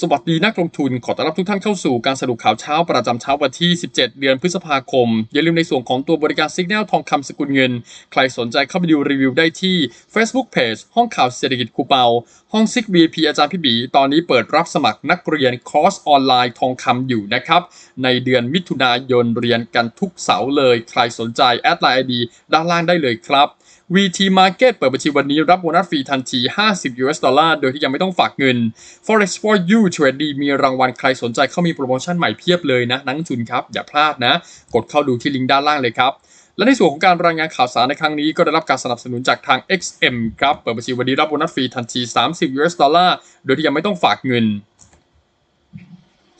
สวัสดี นักลงทุนขอต้อนรับทุกท่านเข้าสู่การสรุปข่าวเช้าประจำเช้าวันที่ 17 เดือนพฤษภาคม อย่าลืมในส่วนของตัวบริการสัญญาณทองคำสกุลเงิน ใครสนใจเข้าไปดูรีวิวได้ที่ Facebook Page ห้องข่าวเศรษฐกิจคูเปาห้องซิกบีพีอาจารย์พี่บี ตอนนี้เปิดรับสมัครนักเรียนคอร์สออนไลน์ ทองคำอยู่นะครับ ในเดือนมิถุนายนเรียนกันทุกเสาร์เลยใครสนใจแอดไลน์ไอดีด้านล่างได้เลยครับ VT Market เปิดบัญชีวันนี้รับโบนัสฟรีทันที 50 US ดอลลาร์โดยที่ยังไม่ต้องฝากเงิน Forex for you Trade มีรางวัลใครสนใจเข้ามีโปรโมชั่นใหม่เพียบเลยนะ นักทุนครับอย่าพลาดนะ กดเข้าดูที่ลิงก์ด้านล่างเลยครับ และในส่วนของการรายงานข่าวสารในครั้งนี้ก็ได้รับการสนับสนุนจากทาง XM ครับเปิดบัญชีวันนี้รับโบนัสฟรีทันที 30 US ดอลลาร์โดยที่ยังไม่ต้องฝากเงิน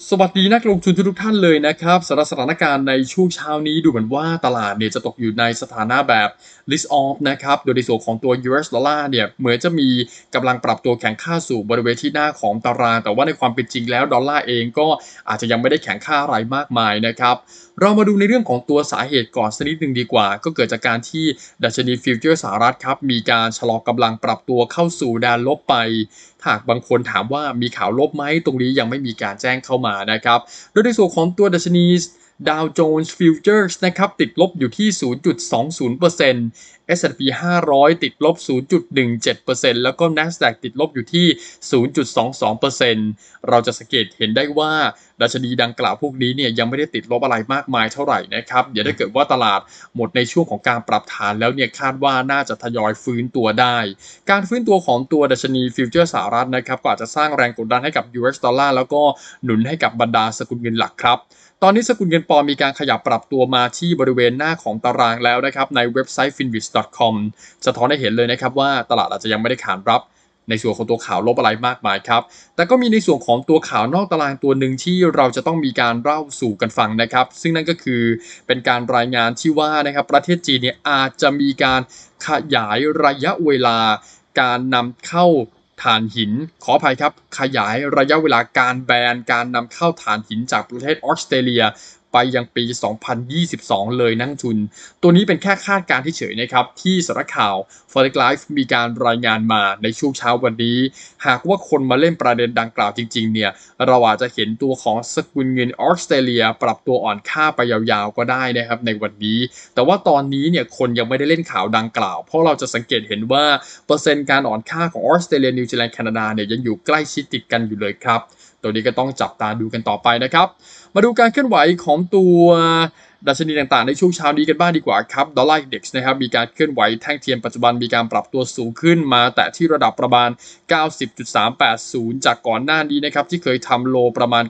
สวัสดีนักลงทุนทุกท่านเลยนะครับสำหรับสถานการณ์ในช่วงเช้านี้ดูเหมือนว่าตลาดเนี่ยจะตกอยู่ในสถานะแบบ list off นะครับ โดยในส่วนของตัว US ดอลลาร์เนี่ย เหมือนจะมีกำลังปรับตัวแข็งค่าสู่บริเวณที่หน้าของตารางแต่ว่าในความเป็นจริงแล้วดอลลาร์เองก็อาจจะยังไม่ได้แข็งค่าอะไรมากมายนะครับเรามาดูในเรื่องของตัวสาเหตุก่อนสักนิดหนึ่งดีกว่า ก็เกิดจากการที่ดัชนีฟิวเจอร์สหรัฐครับ มีการชะลอกำลังปรับตัวเข้าสู่แดนลบไปหากบางคนถามว่ามีข่าวลบไหมตรงนี้ยังไม่มีการแจ้งเข้ามานะครับ โดยในส่วนของตัวดัชนีดาวโจนส์ฟิวเจอร์สนะครับติดลบอยู่ที่ 0.20% S&P 500 ติดลบ 0.17%แล้วก็ NASDAQ ติดลบอยู่ที่ 0.22%เราจะสังเกตเห็นได้ว่า ดัชนีดังกล่าวพวกนี้เนี่ยยังไม่ได้ติดลบอะไรมากมายเท่าไหร่นะครับเดี๋ยวถ้าเกิดว่าตลาดหมดในช่วงของการปรับฐานแล้วเนี่ยคาดว่าน่าจะทยอยฟื้นตัวได้ การฟื้นตัวของตัวดัชนีฟิวเจอร์สหรัฐนะครับก็อาจจะสร้างแรงกดดันให้กับ US ดอลลาร์แล้วก็หนุนให้กับบรรดาสกุลเงินหลักครับตอนนี้สกุลเงินปอนมีการขยับปรับตัวมาที่บริเวณหน้าของตารางแล้วนะครับในเว็บไซต์ f i n v i s c o m สะท้อนให้เห็นเลยนะครับว่าตลาดอาจจะยังไม่ได้ขานรับในส่วนของตัวข่าวลบอะไรมากมายครับ แต่ก็มีในส่วนของตัวข่าวนอกตารางตัวหนึ่งที่เราจะต้องมีการเล่าสู่กันฟังนะครับ ซึ่งนั่นก็คือเป็นการรายงานที่ว่านะครับประเทศจีนเนี่ยอาจจะมีการขยายระยะเวลา การนำเข้า่านหินขออภัยครับ ขยายระยะเวลาการแบนการนำเข้าถ่านหินจากประเทศออสเตรเลียไปยังปี 2022 เลยนักทุน ตัวนี้เป็นแค่คาดการณ์ที่เฉยนะครับ ที่สารข่าว Forex Live มีการรายงานมาในช่วงเช้าวันนี้ หากว่าคนมาเล่นประเด็นดังกล่าวจริง ๆ เนี่ยเราอาจจะเห็นตัวของสกุลเงินออสเตรเลีย ปรับตัวอ่อนค่าไปยาวๆก็ได้นะครับในวันนี้ แต่ว่าตอนนี้เนี่ยคนยังไม่ได้เล่นข่าวดังกล่าวเพราะเราจะสังเกตเห็นว่าเปอร์เซ็นต์การอ่อนค่าของออสเตรเลียนิวซีแลนด์แคนาดาเนี่ยยังอยู่ใกล้ชิดติดกันอยู่เลยครับ ตัวนี้ก็ต้องจับตาดูกันต่อไปนะครับมาดูการเคลื่อนไหวของตัวดัชนีต่างๆในช่วงเช้านี้กันบ้างดีกว่าครับดอลลาร์อินเด็ก์นะครับ มีการเคลื่อนไหวแท่งเทียนปัจจุบันมีการปรับตัวสูงขึ้นมา แต่ที่ระดับประมาณ 90.380 จากก่อนหน้านี้นะครับ ที่เคยทำโลประมาณ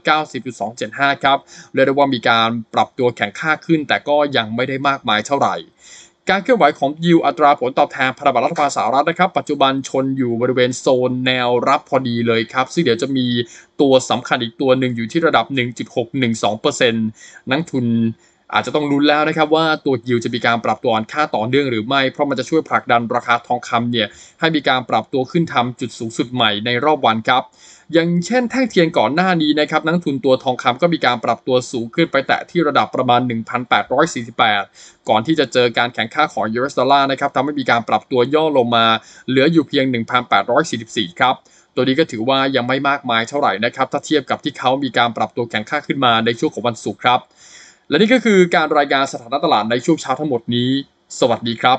90.275 ครับเรียกได้ว่ามีการปรับตัวแข็งค่าขึ้น แต่ก็ยังไม่ได้มากมายเท่าไหร่การเคลื่อนไหวของยิวอัตราผลตอบแทนพันธบัตรรัฐบาลสหรัฐนะครับ ปัจจุบันชนอยู่บริเวณโซนแนวรับพอดีเลยครับ ซึ่งเดี๋ยวจะมีตัวสำคัญอีกตัวหนึ่งอยู่ที่ระดับ 1.612%นักทุนอาจจะต้องลุ้นแล้วนะครับว่าตัวยิวจะมีการปรับตัวอ่อนค่าต่อเนื่องหรือไม่เพราะมันจะช่วยผลักดันราคาทองคำเนี่ยให้มีการปรับตัวขึ้นทำจุดสูงสุดใหม่ในรอบวันครับ อย่างเช่นแท่งเทียนก่อนหน้านี้นะครับนักทุนตัวทองคำก็มีการปรับตัวสูงขึ้นไปแตะที่ระดับประมาณ 1,848 ก่อนที่จะเจอการแข่งข้าของยูเอสดอลลาร์นะครับทำให้มีการปรับตัวย่อลงมาเหลืออยู่เพียง 1,844ครับตัวนี้ก็ถือว่ายังไม่มากมายเท่าไหร่นะครับถ้าเทียบกับที่เขามีการปรับตัวแข่งข้าขึ้นมาในช่วงของวันศุกร์ครับและนี่ก็คือการรายงานสถานะตลาดในช่วงเช้าทั้งหมดนี้ สวัสดีครับ